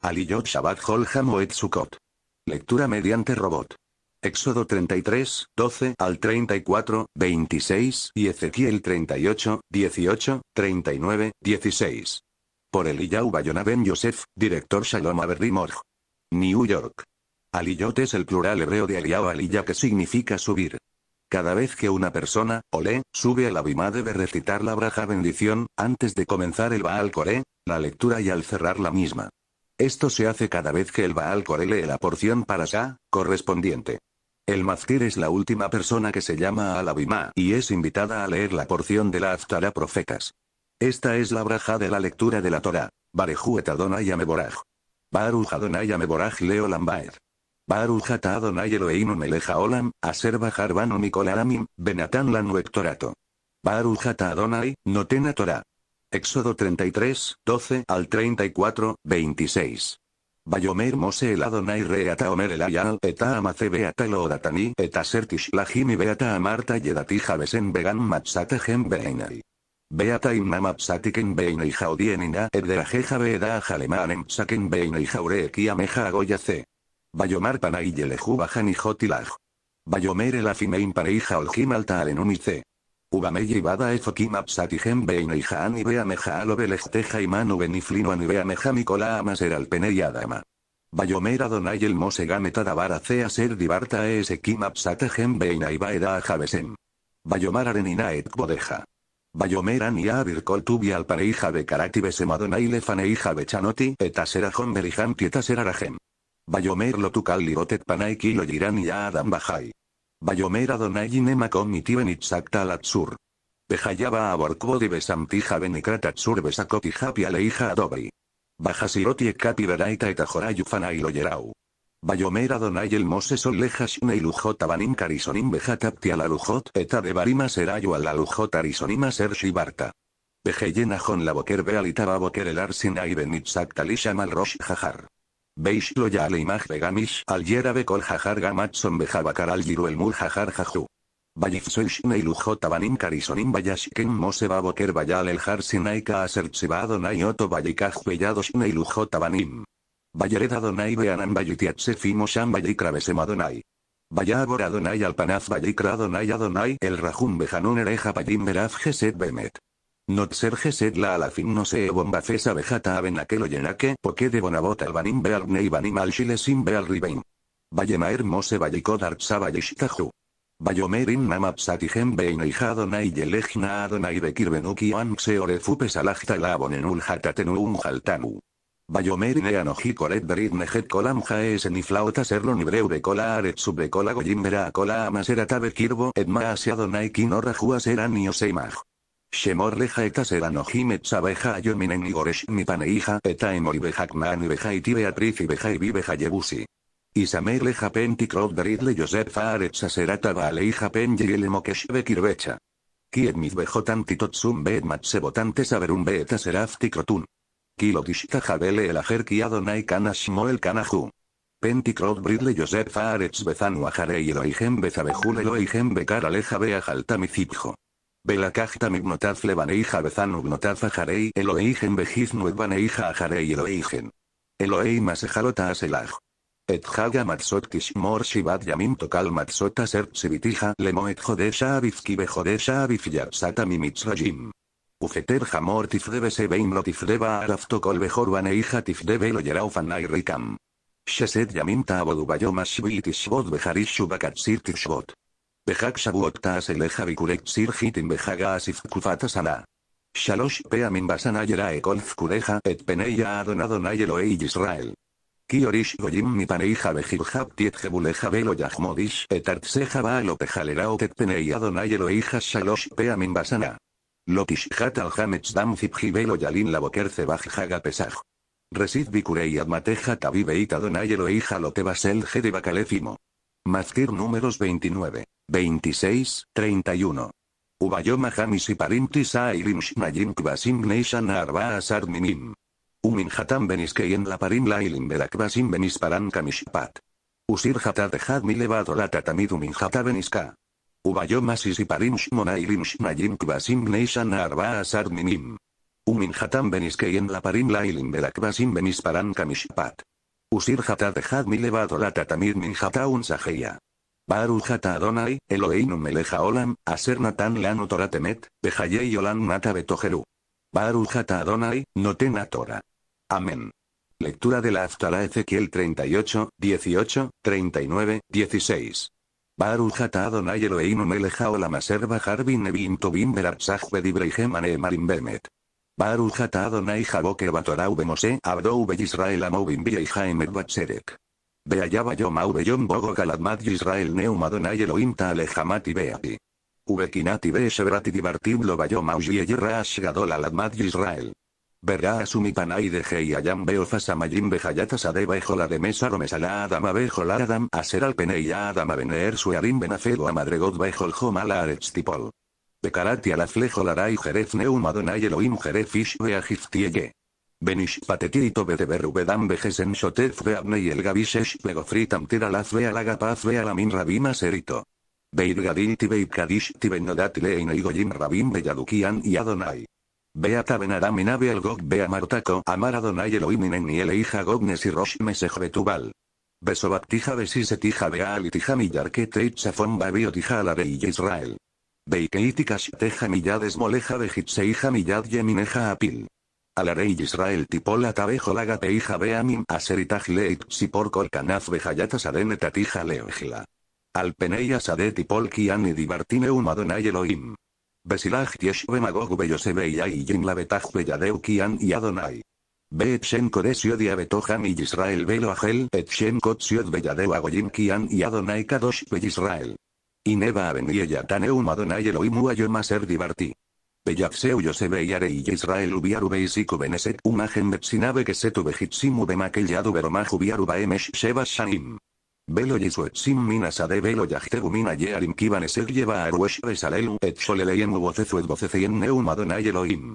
Aliyot Shabbat Hol Lectura mediante robot. Éxodo 33, 12 al 34, 26 y Ezequiel 38, 18, 39, 16. Por Eliyahu Bayona Ben Yosef, director Shalom Morj. New York. Aliyot es el plural hebreo de Aliyahu Aliyah que significa subir. Cada vez que una persona, olé, sube a la abimá debe recitar la braja bendición, antes de comenzar el Baal Coré, la lectura y al cerrar la misma. Esto se hace cada vez que el Baal lee la porción para Sa, correspondiente. El Mazkir es la última persona que se llama al Abimá y es invitada a leer la porción de la Aftara Profetas. Esta es la braja de la lectura de la Torah. Barejuet Adonai Ameboraj. Baruch Ameboraj Leo Lambaer. Baruch Adonai Eloheinu Meleja Olam, Aser Bajar Banu Mikol Aramim, Notena Torah. Éxodo 33, 12 al 34, 26. Bayomer Mose el Adonai re omer el ayal eta amace beata lo datani eta sertish lahimi beata amarta yedati jabesen vegan matsatajem beinai. Beata inma mapsatiken beinai jaudienina ebderajeja beeda jalemanem saken beinai jaureki ameja agoyace. Bayomar panai yeleju bajan jotilaj. Bayomer el afimein jaoljim alta alenumice. Ubameyibada Bada Ezokim Absatijem Beineiha Anibea Meja lobelesteja Imanu Beniflino vea Meja Nicola Amaser y Adama. Bayomera Donay el Mose Tadabara Cea Ser Dibarta Esekim Absatajem Beinaibaeda Ajavesem. Bayomar Bodeja. bayomera ni Avircol tubi al de Karati Besemadona y Lefaneija Bechanoti, etasera Tietasera Bayomer lo lirotet panay Adam Bajai. Bayomera donaginema benitsakta latsur. Pejayaba de besamtija benikratatsur besakoti japia leija adobri. Bajasiroti kapi veraita etajorayufana y loyerau. Bayomera donay el mose sol lejashine y banim carisonim bejatapti la lujot eta de barima serayo a la arisonima ser shibarta. Pejeyena jon la boquer bealitaba boquer el arsina y mal rosh jajar. Beish lo ya le imagre gamish al yerabe col jajar gamatson bejaba al giru el mul jajar jaju. Vallizoishne y karisonim bayashken mose bayal el jar sinaika asertsiba adonai oto vallikaj belladoshne y Bayered adonai beanan bayitiatsefimo sham vallikrabesem adonai. Vayabor adonai al panaz adonai el rajun bejanun ereja bayim beraf bemet. Not serge a la fin no se bomba fesa vejata aven aquel oyenake poque de bonabot albanim be bearne y banim al chile be al ribein. Vallemaer mose vallecodar tsabayishtahu. Bayomerin bein beinejado jadonai yelejna adonai kirbenuki anxe orefupes la labonenul hatatenu un jaltanu. Bayomerin eanoji colet nejet colam jaesen y flauta serlo nibreu de cola aret subbecola goyimbera cola amasera be kirbo et maase adonai kinora juas oseimaj leja eta no jimets abeja ayominen igoresh mi paneija eta beja kmaan beja iti beatriz ibeja beja yebusi. Isamerleja bridle Josep Joseph aretsa serata baaleija mokesh mokeshbe kirbecha. Kiet mizbejotan titotsum beet matsebotante saberum beeta seraf tikrotun. dishta jabele el ajer adonai kanashmo el kanahu. Penticrod Bridle Josep Aretz Bezanu Ajare y Eloigen Bezabejul Eloigen Becar Aleja zipjo. ולקחת מבנותיו לבניך וזן ובנותיו אחרי אלוהיכם וחיזנו את בניך אחרי אלוהיכם. אלוהי מסכה לא תעשה לך. את חג המצות תשמור שבעת ימים תאכל מצות עשר צביתיך למועד חודש האביב כי בחודש האביב יצאת ממצרים. וכתר חמור תפדה ושבעים לא תפדה בערבתו כל בכור בניך תפדה ולא ירא אופני ריקם. ששת ימים תעבודו ביום השביעי תשבות בחריש ובקציר תשבות. Behak Shavuot Taasel Bikurek Sir Hitim Behaga Asif Kufatasana. Shalosh Peamin Basana yera Kureja et Peneya Adonadonai Eloei Israel. Kiorish Goyim mi paneija hab tiet jebuleja velo yahmodish et artseja lo pejalerao tet peneya hijas shalosh peamin basana. Lotish hat al hametz dam velo yalin la pesaj. Resid bikurei admateja tabibeita donayelo hija lo tebasel jede Mazkir números 29, 26, 31. Ubayoma Hamis y Parimti Kvasim Neishan Arba Minim. Umin Hatam Beniskeyen La Parim Lailim Berak Benisparan Kamishpat. Usir Hatat La Umin Beniska. Ubayoma Sisiparim Shmonairim Shnayin Kvasim Neishan Minim. Umin Hatam Beniskeyen La Parim Lailim Berak Benisparan Kamishpat. Usir hatad mi levado la tatamir min un sajeya. Baru hata Adonai, eloheinu eleja olam, aser natan lanu toratemet, bejayei olam nata betojeru. Baru hata Adonai, notena Torah. Amén. Lectura de la Aftala Ezequiel 38, 18, 39, 16. Baru hata Adonai eloheinu eleja olam aser bajar bin bimberat tobim beratzah gemane anemarim bemet. Baruch Adonai Jaboke Batorau Mosé Abdou Israel Amouvim y bacherek Batserek. Beayaba Yom Aureyom Bogo Galadmad Israel Neum Adonai Elohim Talehamati Beapi. Ubekinati Besebrati Divartiblo Bayom bartiblo Ashgadol Aladmad Israel. Verá asumipanai de Ayam beofas amayim behayatas Behayatasade bejola de mesa romesala adama bejol adam aser alpenei adam avener suarim benafedo amadregot bejol jomala Pecarati alaflej y jerez neum adonai Elohim jerez ishbe agiftiege. Benish patetito bedeberubedam vejesen shotef y el gabisesh begofritam tiralaz la bealamin rabima serito. ti tibeit kadish benodat leinei goyim rabim beyadukian y adonai. Beata benaram inabe al gog beamartako amar adonai Elohim inen y eleija gognes y rosh mesej betubal. Besobatija besisetija beal y tija millarque teitzafon alare y Israel. Beikeitikach teja millades moleja vejitseija millad yemineja apil. Alarei Israel tipol tabejolaga peija beamim aseritaj leit sipor kolkanaz bejayatas adene tatija leojla. Alpeneia tipol kiani divartineum Adonai Elohim. Besilaj yeshbe magog la betaj beyadeu kian y Adonai. Be shen Betohan diabetoham y Israel velo agel et kotsiot beyadeu agoyim kian y Adonai kadosh be y neva a Yatane un Adonai Elohim mas ser divertí. yo Yosebe Yare y Israel ubiaru y Siku Beneset Umagen Mepsinabe que se tuve Hitsimu Bemaquellado Beromaj Ubiaruba Emesh Sheba Shanim. Velo sim Minasade belo Yachteu Mina Yearim Kibanesek Lleva Aruesh Besalelu Et Soleleyemu Bocezu Et Bocecien Neum Adonai Elohim.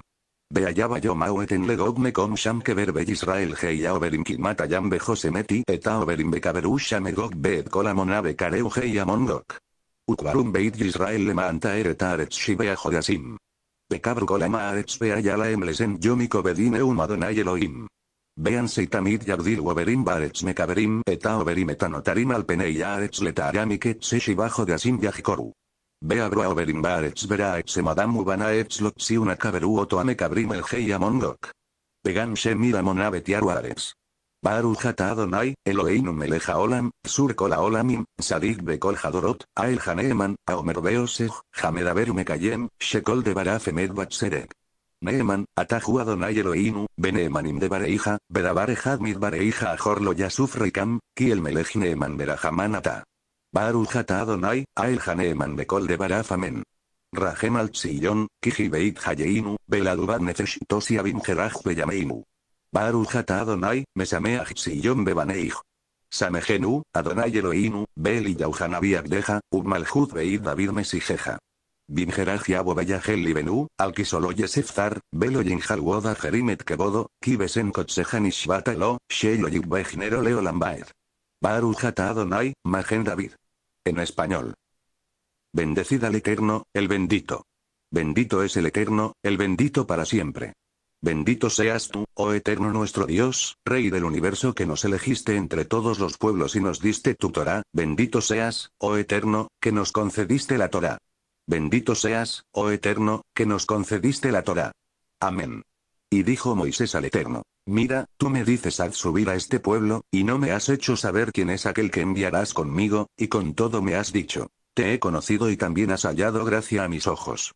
Beayaba yo maueten legogne com sham keber verbe Israel heia oberim kimata yam bejosemeti eta oberim bekaberusha megog beet kolamonabe kareu heia mongok. Ukvarum Beit Yisrael le Eret Aretz Shivea Jodasim. Pecabru Golama Aretz Beayala Emlesen Yomiko Bedine Umadonai Elohim. Vean y tamid yagdir woberim mekaberim eta oberim etanotarim alpenei arets leta aramik e bajo de asim yajikoru. Vea broa oberim barets vera madam em ubana etslotsi una kaberu otoame kabrim el hei amongok. Pegan amonabetiaru arets. Baruch Adonai, Eloheinu meleja Olam, sur Olamim, sadik bekol hadorot, ael haneeman, Aomer beoseg, hamedaber mekayem, shekol de barafemed Batserek. Neeman, Atahu Adonai Eloheinu, Benemanim de Bareija, Bedabare Hadmid Bareija Ajorlo Yasuf Reikam, Kiel Melech Neeman Berahamanata. Barujata Adonai, Ael Haneeman Bekol de Barafamen. Rahem al beit Hayeinu, Beladubat Nefesh Abin Beyameinu. Baruch ata Adonai, Mesameach Sion Bebaneij. Samegenu, Adonai Eloinu, beli y Yauhanabi Abdeja, Ubmalhud Beid David Mesijeja. Binjerajiabo Yabo Beyahel Libenu, Alkisolo Yesefzar, Belo Woda Jerimet Kebodo, Kibesen Kotsejan lo, Shelo Yibbejnero Leo Lambaed. Baruch ata Adonai, Magen David. En español. Bendecid al Eterno, el bendito. Bendito es el Eterno, el bendito para siempre. Bendito seas tú, oh eterno nuestro Dios, Rey del universo que nos elegiste entre todos los pueblos y nos diste tu Torah, bendito seas, oh eterno, que nos concediste la Torah. Bendito seas, oh eterno, que nos concediste la Torah. Amén. Y dijo Moisés al Eterno, Mira, tú me dices haz subir a este pueblo, y no me has hecho saber quién es aquel que enviarás conmigo, y con todo me has dicho. Te he conocido y también has hallado gracia a mis ojos.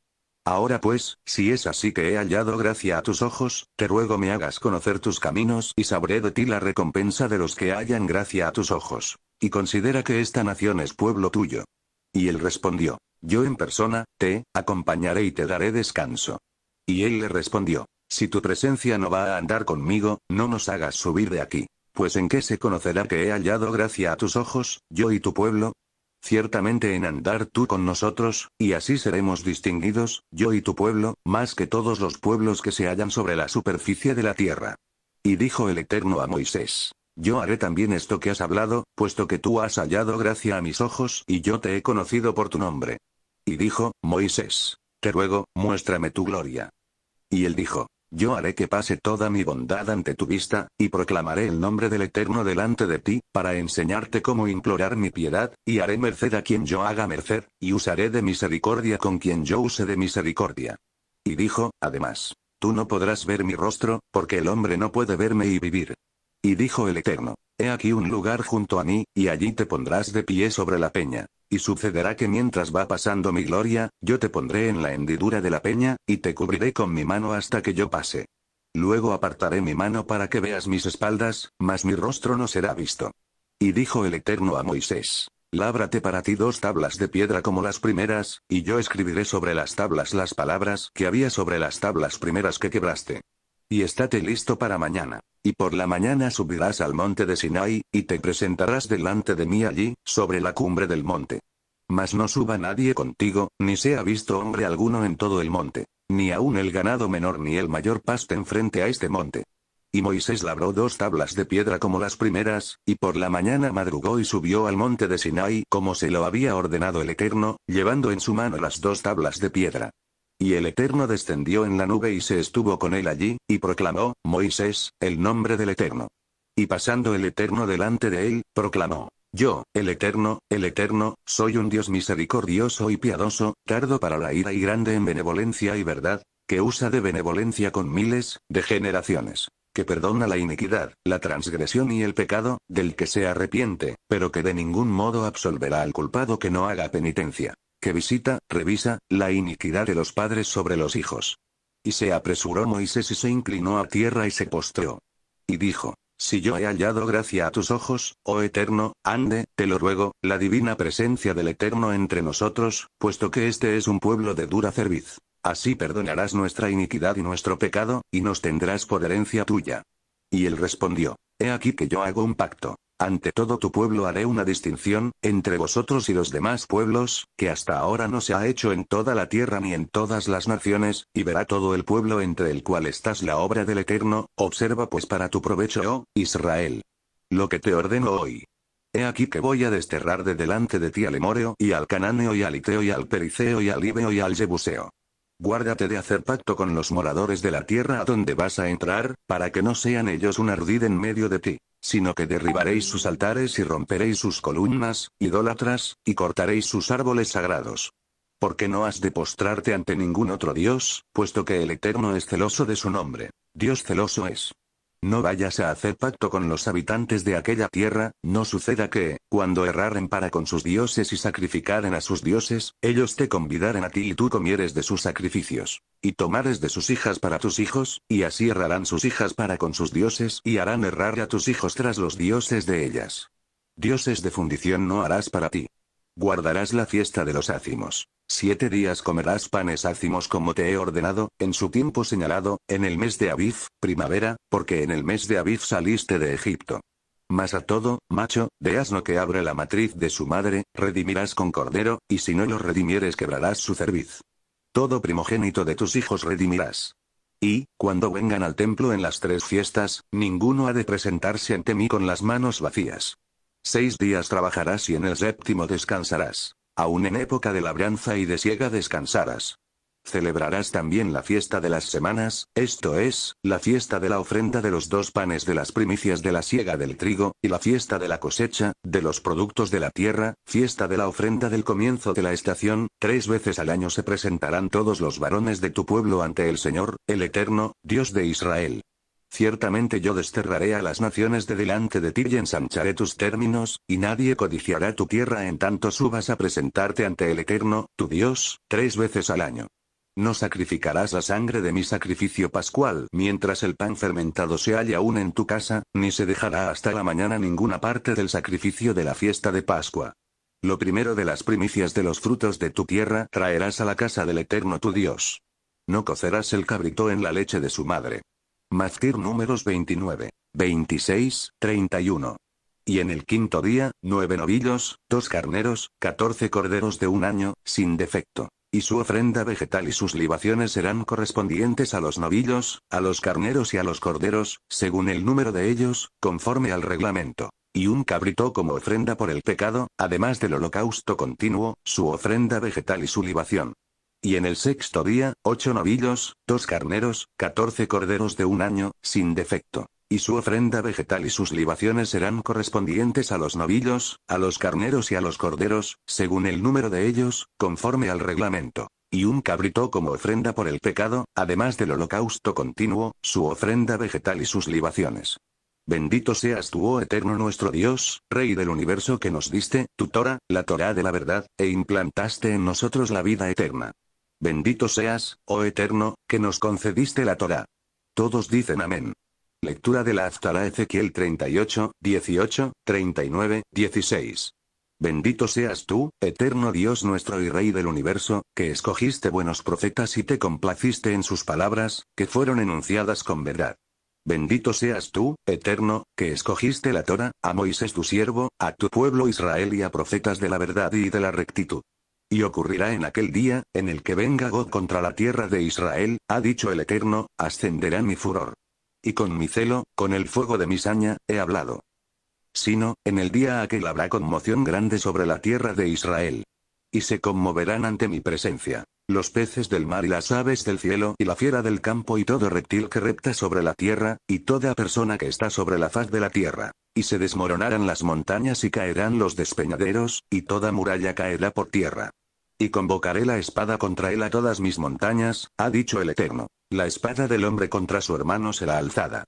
Ahora pues, si es así que he hallado gracia a tus ojos, te ruego me hagas conocer tus caminos y sabré de ti la recompensa de los que hallan gracia a tus ojos. Y considera que esta nación es pueblo tuyo. Y él respondió, yo en persona, te, acompañaré y te daré descanso. Y él le respondió, si tu presencia no va a andar conmigo, no nos hagas subir de aquí. Pues en qué se conocerá que he hallado gracia a tus ojos, yo y tu pueblo, ciertamente en andar tú con nosotros, y así seremos distinguidos, yo y tu pueblo, más que todos los pueblos que se hallan sobre la superficie de la tierra. Y dijo el Eterno a Moisés, yo haré también esto que has hablado, puesto que tú has hallado gracia a mis ojos y yo te he conocido por tu nombre. Y dijo, Moisés, te ruego, muéstrame tu gloria. Y él dijo, yo haré que pase toda mi bondad ante tu vista, y proclamaré el nombre del Eterno delante de ti, para enseñarte cómo implorar mi piedad, y haré merced a quien yo haga merced, y usaré de misericordia con quien yo use de misericordia. Y dijo, además, tú no podrás ver mi rostro, porque el hombre no puede verme y vivir. Y dijo el Eterno, he aquí un lugar junto a mí, y allí te pondrás de pie sobre la peña. Y sucederá que mientras va pasando mi gloria, yo te pondré en la hendidura de la peña, y te cubriré con mi mano hasta que yo pase. Luego apartaré mi mano para que veas mis espaldas, mas mi rostro no será visto. Y dijo el Eterno a Moisés, Lábrate para ti dos tablas de piedra como las primeras, y yo escribiré sobre las tablas las palabras que había sobre las tablas primeras que quebraste. Y estate listo para mañana. Y por la mañana subirás al monte de Sinai, y te presentarás delante de mí allí, sobre la cumbre del monte. Mas no suba nadie contigo, ni sea visto hombre alguno en todo el monte. Ni aun el ganado menor ni el mayor paste enfrente a este monte. Y Moisés labró dos tablas de piedra como las primeras, y por la mañana madrugó y subió al monte de Sinai como se lo había ordenado el Eterno, llevando en su mano las dos tablas de piedra. Y el Eterno descendió en la nube y se estuvo con él allí, y proclamó, Moisés, el nombre del Eterno. Y pasando el Eterno delante de él, proclamó, Yo, el Eterno, el Eterno, soy un Dios misericordioso y piadoso, tardo para la ira y grande en benevolencia y verdad, que usa de benevolencia con miles, de generaciones que perdona la iniquidad, la transgresión y el pecado, del que se arrepiente, pero que de ningún modo absolverá al culpado que no haga penitencia que visita, revisa, la iniquidad de los padres sobre los hijos. Y se apresuró Moisés y se inclinó a tierra y se postró. Y dijo, si yo he hallado gracia a tus ojos, oh Eterno, ande, te lo ruego, la divina presencia del Eterno entre nosotros, puesto que este es un pueblo de dura cerviz. Así perdonarás nuestra iniquidad y nuestro pecado, y nos tendrás por herencia tuya. Y él respondió, He aquí que yo hago un pacto. Ante todo tu pueblo haré una distinción, entre vosotros y los demás pueblos, que hasta ahora no se ha hecho en toda la tierra ni en todas las naciones, y verá todo el pueblo entre el cual estás la obra del Eterno, observa pues para tu provecho, oh, Israel. Lo que te ordeno hoy. He aquí que voy a desterrar de delante de ti al Emoreo y al Cananeo y al Iteo y al Periceo y al Ibeo y al Jebuseo. Guárdate de hacer pacto con los moradores de la tierra a donde vas a entrar, para que no sean ellos un ardid en medio de ti, sino que derribaréis sus altares y romperéis sus columnas, idólatras, y cortaréis sus árboles sagrados. Porque no has de postrarte ante ningún otro Dios, puesto que el Eterno es celoso de su nombre. Dios celoso es. No vayas a hacer pacto con los habitantes de aquella tierra, no suceda que, cuando erraren para con sus dioses y sacrificaren a sus dioses, ellos te convidaren a ti y tú comieres de sus sacrificios. Y tomares de sus hijas para tus hijos, y así errarán sus hijas para con sus dioses y harán errar a tus hijos tras los dioses de ellas. Dioses de fundición no harás para ti. Guardarás la fiesta de los ácimos. Siete días comerás panes ácimos como te he ordenado, en su tiempo señalado, en el mes de Aviv, primavera, porque en el mes de Aviv saliste de Egipto. Mas a todo, macho, de asno que abre la matriz de su madre, redimirás con cordero, y si no lo redimieres quebrarás su cerviz. Todo primogénito de tus hijos redimirás. Y, cuando vengan al templo en las tres fiestas, ninguno ha de presentarse ante mí con las manos vacías. Seis días trabajarás y en el séptimo descansarás. Aún en época de labranza y de siega descansarás. Celebrarás también la fiesta de las semanas, esto es, la fiesta de la ofrenda de los dos panes de las primicias de la siega del trigo, y la fiesta de la cosecha, de los productos de la tierra, fiesta de la ofrenda del comienzo de la estación, tres veces al año se presentarán todos los varones de tu pueblo ante el Señor, el Eterno, Dios de Israel. Ciertamente yo desterraré a las naciones de delante de ti y ensancharé tus términos, y nadie codiciará tu tierra en tanto subas a presentarte ante el Eterno, tu Dios, tres veces al año. No sacrificarás la sangre de mi sacrificio pascual mientras el pan fermentado se halla aún en tu casa, ni se dejará hasta la mañana ninguna parte del sacrificio de la fiesta de Pascua. Lo primero de las primicias de los frutos de tu tierra traerás a la casa del Eterno tu Dios. No cocerás el cabrito en la leche de su madre. Mazkir números 29, 26, 31. Y en el quinto día, nueve novillos, dos carneros, catorce corderos de un año, sin defecto. Y su ofrenda vegetal y sus libaciones serán correspondientes a los novillos, a los carneros y a los corderos, según el número de ellos, conforme al reglamento. Y un cabrito como ofrenda por el pecado, además del holocausto continuo, su ofrenda vegetal y su libación. Y en el sexto día, ocho novillos, dos carneros, catorce corderos de un año, sin defecto. Y su ofrenda vegetal y sus libaciones serán correspondientes a los novillos, a los carneros y a los corderos, según el número de ellos, conforme al reglamento y un cabrito como ofrenda por el pecado, además del holocausto continuo, su ofrenda vegetal y sus libaciones. Bendito seas tú, oh eterno nuestro Dios, Rey del universo que nos diste, tu Torah, la Torah de la verdad, e implantaste en nosotros la vida eterna. Bendito seas, oh Eterno, que nos concediste la Torah. Todos dicen amén. Lectura de la Aftala Ezequiel 38, 18, 39, 16. Bendito seas tú, eterno Dios nuestro y Rey del universo, que escogiste buenos profetas y te complaciste en sus palabras, que fueron enunciadas con verdad. Bendito seas tú, eterno, que escogiste la Torah, a Moisés tu siervo, a tu pueblo Israel y a profetas de la verdad y de la rectitud. Y ocurrirá en aquel día, en el que venga God contra la tierra de Israel, ha dicho el Eterno, ascenderá mi furor. Y con mi celo, con el fuego de mi saña, he hablado. Sino, en el día aquel habrá conmoción grande sobre la tierra de Israel. Y se conmoverán ante mi presencia. Los peces del mar y las aves del cielo y la fiera del campo y todo reptil que repta sobre la tierra, y toda persona que está sobre la faz de la tierra y se desmoronarán las montañas y caerán los despeñaderos, y toda muralla caerá por tierra. Y convocaré la espada contra él a todas mis montañas, ha dicho el Eterno. La espada del hombre contra su hermano será alzada.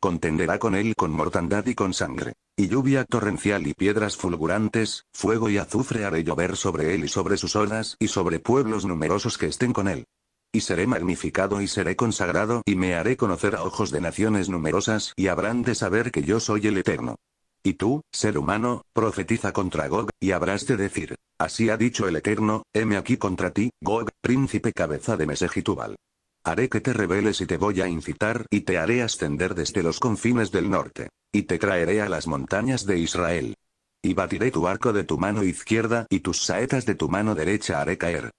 Contenderá con él con mortandad y con sangre. Y lluvia torrencial y piedras fulgurantes, fuego y azufre haré llover sobre él y sobre sus olas y sobre pueblos numerosos que estén con él y seré magnificado y seré consagrado y me haré conocer a ojos de naciones numerosas y habrán de saber que yo soy el Eterno. Y tú, ser humano, profetiza contra Gog, y habrás de decir, así ha dicho el Eterno, heme aquí contra ti, Gog, príncipe cabeza de Mesejitubal. Haré que te rebeles y te voy a incitar y te haré ascender desde los confines del norte. Y te traeré a las montañas de Israel. Y batiré tu arco de tu mano izquierda y tus saetas de tu mano derecha haré caer.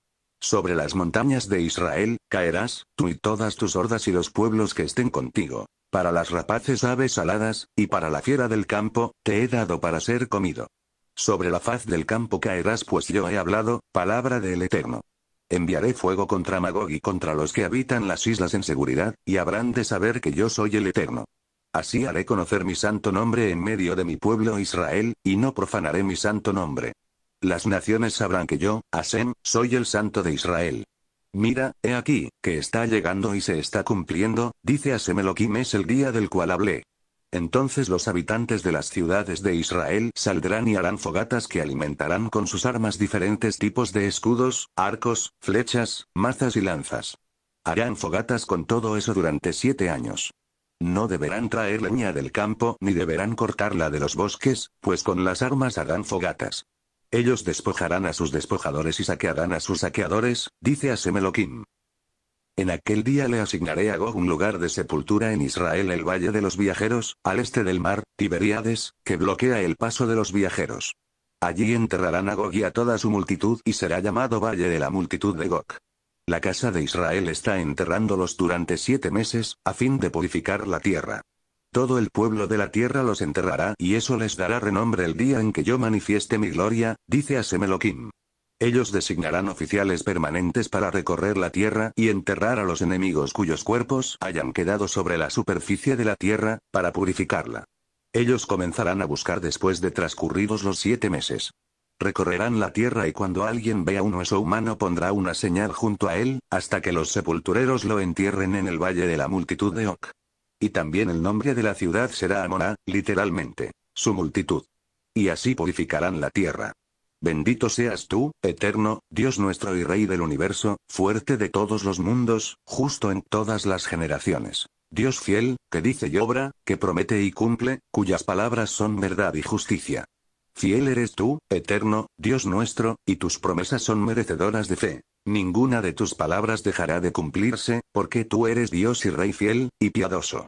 Sobre las montañas de Israel, caerás, tú y todas tus hordas y los pueblos que estén contigo. Para las rapaces aves aladas, y para la fiera del campo, te he dado para ser comido. Sobre la faz del campo caerás pues yo he hablado, palabra del Eterno. Enviaré fuego contra Magog y contra los que habitan las islas en seguridad, y habrán de saber que yo soy el Eterno. Así haré conocer mi santo nombre en medio de mi pueblo Israel, y no profanaré mi santo nombre. Las naciones sabrán que yo, Asen, soy el santo de Israel. Mira, he aquí, que está llegando y se está cumpliendo, dice Hashem es el día del cual hablé. Entonces los habitantes de las ciudades de Israel saldrán y harán fogatas que alimentarán con sus armas diferentes tipos de escudos, arcos, flechas, mazas y lanzas. Harán fogatas con todo eso durante siete años. No deberán traer leña del campo ni deberán cortarla de los bosques, pues con las armas harán fogatas. Ellos despojarán a sus despojadores y saquearán a sus saqueadores, dice Asemelokim. En aquel día le asignaré a Gog un lugar de sepultura en Israel el Valle de los Viajeros, al este del mar, Tiberíades, que bloquea el paso de los viajeros. Allí enterrarán a Gog y a toda su multitud y será llamado Valle de la Multitud de Gog. La casa de Israel está enterrándolos durante siete meses, a fin de purificar la tierra. Todo el pueblo de la tierra los enterrará y eso les dará renombre el día en que yo manifieste mi gloria, dice a Semelokim. Ellos designarán oficiales permanentes para recorrer la tierra y enterrar a los enemigos cuyos cuerpos hayan quedado sobre la superficie de la tierra, para purificarla. Ellos comenzarán a buscar después de transcurridos los siete meses. Recorrerán la tierra y cuando alguien vea un hueso humano pondrá una señal junto a él, hasta que los sepultureros lo entierren en el valle de la multitud de Oc. Y también el nombre de la ciudad será Amona, literalmente, su multitud. Y así purificarán la tierra. Bendito seas tú, eterno, Dios nuestro y Rey del universo, fuerte de todos los mundos, justo en todas las generaciones. Dios fiel, que dice y obra, que promete y cumple, cuyas palabras son verdad y justicia. Fiel eres tú, eterno, Dios nuestro, y tus promesas son merecedoras de fe. Ninguna de tus palabras dejará de cumplirse, porque tú eres Dios y Rey fiel, y piadoso.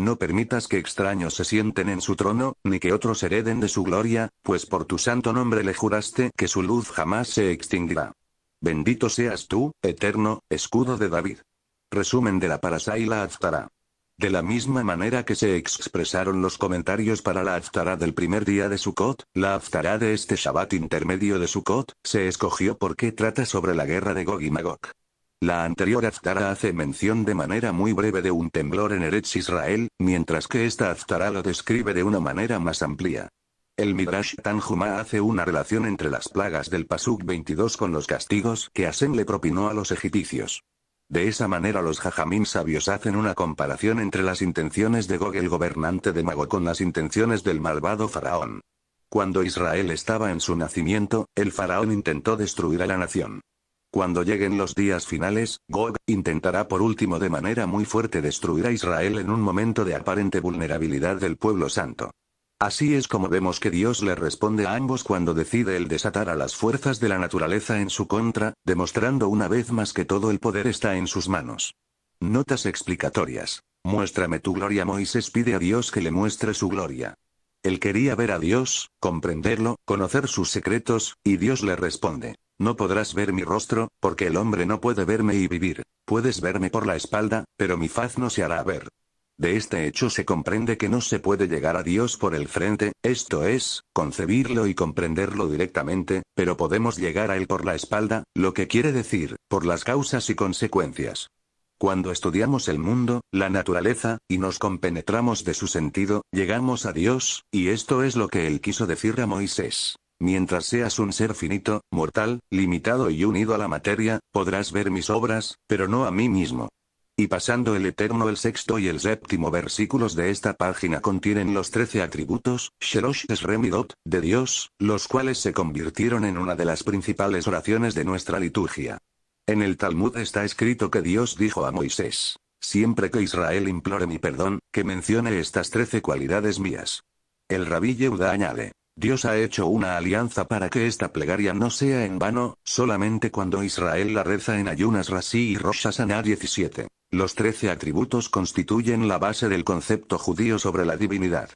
No permitas que extraños se sienten en su trono, ni que otros hereden de su gloria, pues por tu santo nombre le juraste que su luz jamás se extinguirá. Bendito seas tú, eterno, escudo de David. Resumen de la Parasá y la Aftará. De la misma manera que se expresaron los comentarios para la Aftará del primer día de Sukkot, la Aftará de este Shabbat intermedio de Sukkot, se escogió porque trata sobre la guerra de Gog y Magog. La anterior Aftara hace mención de manera muy breve de un temblor en Eretz Israel, mientras que esta Aftara lo describe de una manera más amplia. El Midrash Tanjuma hace una relación entre las plagas del Pasuk 22 con los castigos que Asen le propinó a los egipcios. De esa manera los jajamín sabios hacen una comparación entre las intenciones de Gog el gobernante de Mago con las intenciones del malvado faraón. Cuando Israel estaba en su nacimiento, el faraón intentó destruir a la nación. Cuando lleguen los días finales, Gog intentará por último de manera muy fuerte destruir a Israel en un momento de aparente vulnerabilidad del pueblo santo. Así es como vemos que Dios le responde a ambos cuando decide el desatar a las fuerzas de la naturaleza en su contra, demostrando una vez más que todo el poder está en sus manos. Notas explicatorias. Muéstrame tu gloria. Moisés pide a Dios que le muestre su gloria. Él quería ver a Dios, comprenderlo, conocer sus secretos, y Dios le responde. No podrás ver mi rostro, porque el hombre no puede verme y vivir. Puedes verme por la espalda, pero mi faz no se hará ver. De este hecho se comprende que no se puede llegar a Dios por el frente, esto es, concebirlo y comprenderlo directamente, pero podemos llegar a Él por la espalda, lo que quiere decir, por las causas y consecuencias. Cuando estudiamos el mundo, la naturaleza, y nos compenetramos de su sentido, llegamos a Dios, y esto es lo que Él quiso decir a Moisés. Mientras seas un ser finito, mortal, limitado y unido a la materia, podrás ver mis obras, pero no a mí mismo. Y pasando el eterno el sexto y el séptimo versículos de esta página contienen los trece atributos, Shelosh remidot, de Dios, los cuales se convirtieron en una de las principales oraciones de nuestra liturgia. En el Talmud está escrito que Dios dijo a Moisés, siempre que Israel implore mi perdón, que mencione estas trece cualidades mías. El rabí Yehuda añade, Dios ha hecho una alianza para que esta plegaria no sea en vano, solamente cuando Israel la reza en ayunas Rasí y Rosh 17. Los trece atributos constituyen la base del concepto judío sobre la divinidad.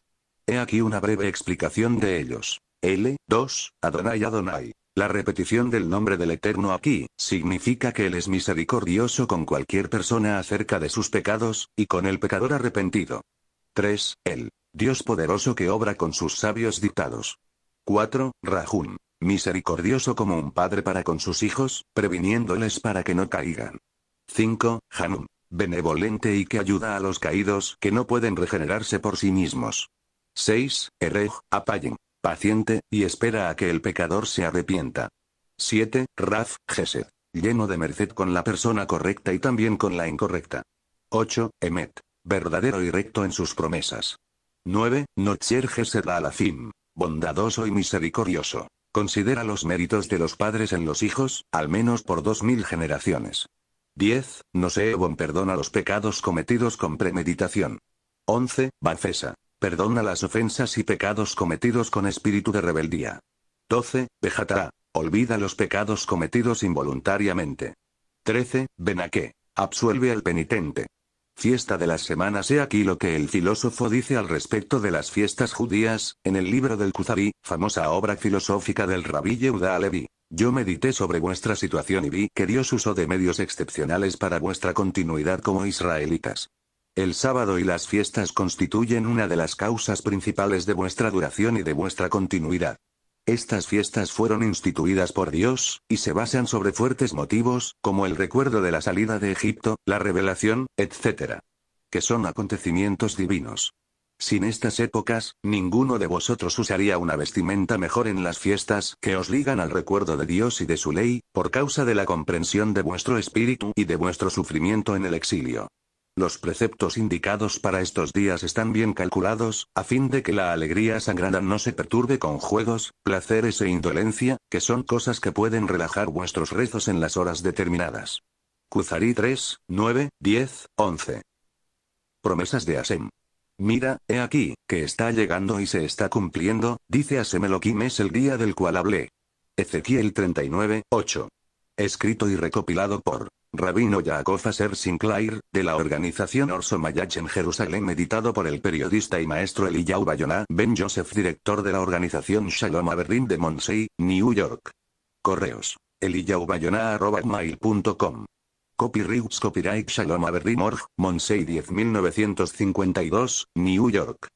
He aquí una breve explicación de ellos. L, 2, Adonai Adonai. La repetición del nombre del Eterno aquí, significa que Él es misericordioso con cualquier persona acerca de sus pecados, y con el pecador arrepentido. 3. Él Dios poderoso que obra con sus sabios dictados. 4. Rajun. Misericordioso como un padre para con sus hijos, previniéndoles para que no caigan. 5. Hanum. Benevolente y que ayuda a los caídos que no pueden regenerarse por sí mismos. 6. Erej. Apayen. Paciente, y espera a que el pecador se arrepienta. 7. Raf. Gesed. Lleno de merced con la persona correcta y también con la incorrecta. 8. Emet verdadero y recto en sus promesas. 9. No la fin, Bondadoso y misericordioso. Considera los méritos de los padres en los hijos, al menos por dos mil generaciones. 10. No perdona los pecados cometidos con premeditación. 11. Bafesa. Perdona las ofensas y pecados cometidos con espíritu de rebeldía. 12. Bejatará, Olvida los pecados cometidos involuntariamente. 13. Benaque. Absuelve al penitente. Fiesta de las semanas he aquí lo que el filósofo dice al respecto de las fiestas judías, en el libro del Kuzari, famosa obra filosófica del rabí Yehuda Alevi. Yo medité sobre vuestra situación y vi que Dios usó de medios excepcionales para vuestra continuidad como israelitas. El sábado y las fiestas constituyen una de las causas principales de vuestra duración y de vuestra continuidad. Estas fiestas fueron instituidas por Dios, y se basan sobre fuertes motivos, como el recuerdo de la salida de Egipto, la revelación, etc. Que son acontecimientos divinos. Sin estas épocas, ninguno de vosotros usaría una vestimenta mejor en las fiestas que os ligan al recuerdo de Dios y de su ley, por causa de la comprensión de vuestro espíritu y de vuestro sufrimiento en el exilio. Los preceptos indicados para estos días están bien calculados, a fin de que la alegría sagrada no se perturbe con juegos, placeres e indolencia, que son cosas que pueden relajar vuestros rezos en las horas determinadas. Kuzari 3, 9, 10, 11. Promesas de Asem. Mira, he aquí, que está llegando y se está cumpliendo, dice Asem Elohim es el día del cual hablé. Ezequiel 39, 8. Escrito y recopilado por Rabino Yaakov Aser Sinclair, de la organización Orso Mayach en Jerusalén editado por el periodista y maestro Eliyahu Bayona, Ben Joseph director de la organización Shalom Aberdeen de Monsey, New York. Correos. com Copyrights Copyright Shalom Aberdeen Org, Monsey 10952, New York.